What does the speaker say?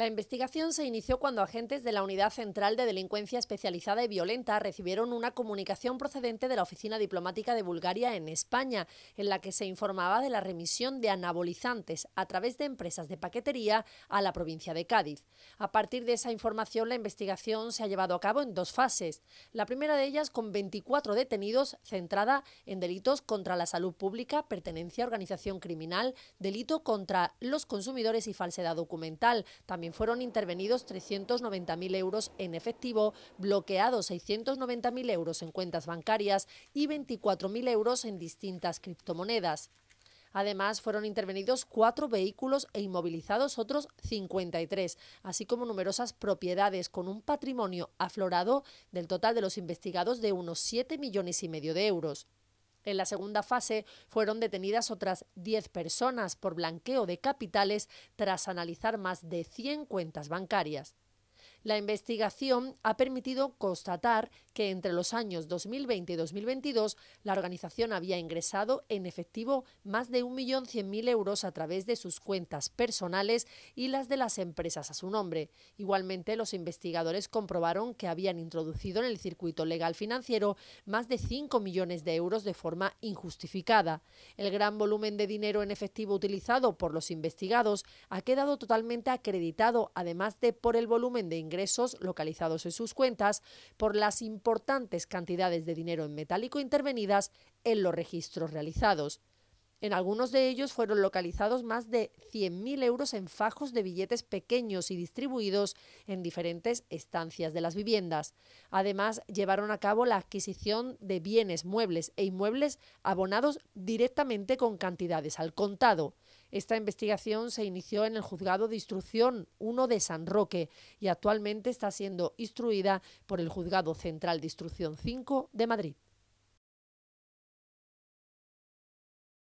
La investigación se inició cuando agentes de la Unidad Central de Delincuencia Especializada y Violenta recibieron una comunicación procedente de la Oficina Diplomática de Bulgaria en España, en la que se informaba de la remisión de anabolizantes a través de empresas de paquetería a la provincia de Cádiz. A partir de esa información, la investigación se ha llevado a cabo en dos fases. La primera de ellas, con 24 detenidos, centrada en delitos contra la salud pública, pertenencia a organización criminal, delito contra los consumidores y falsedad documental. También fueron intervenidos 390.000 euros en efectivo, bloqueados 690.000 euros en cuentas bancarias y 24.000 euros en distintas criptomonedas. Además, fueron intervenidos cuatro vehículos e inmovilizados otros 53, así como numerosas propiedades con un patrimonio aflorado del total de los investigados de unos 7 millones y medio de euros. En la segunda fase fueron detenidas otras 10 personas por blanqueo de capitales tras analizar más de 100 cuentas bancarias. La investigación ha permitido constatar que entre los años 2020 y 2022 la organización había ingresado en efectivo más de 1.100.000 euros a través de sus cuentas personales y las de las empresas a su nombre. Igualmente, los investigadores comprobaron que habían introducido en el circuito legal financiero más de 5 millones de euros de forma injustificada. El gran volumen de dinero en efectivo utilizado por los investigados ha quedado totalmente acreditado, además de por el volumen de ingresos ingresos localizados en sus cuentas por las importantes cantidades de dinero en metálico intervenidas en los registros realizados. En algunos de ellos fueron localizados más de 100.000 euros en fajos de billetes pequeños y distribuidos en diferentes estancias de las viviendas. Además, llevaron a cabo la adquisición de bienes muebles e inmuebles abonados directamente con cantidades al contado. Esta investigación se inició en el Juzgado de Instrucción 1 de San Roque y actualmente está siendo instruida por el Juzgado Central de Instrucción 5 de Madrid.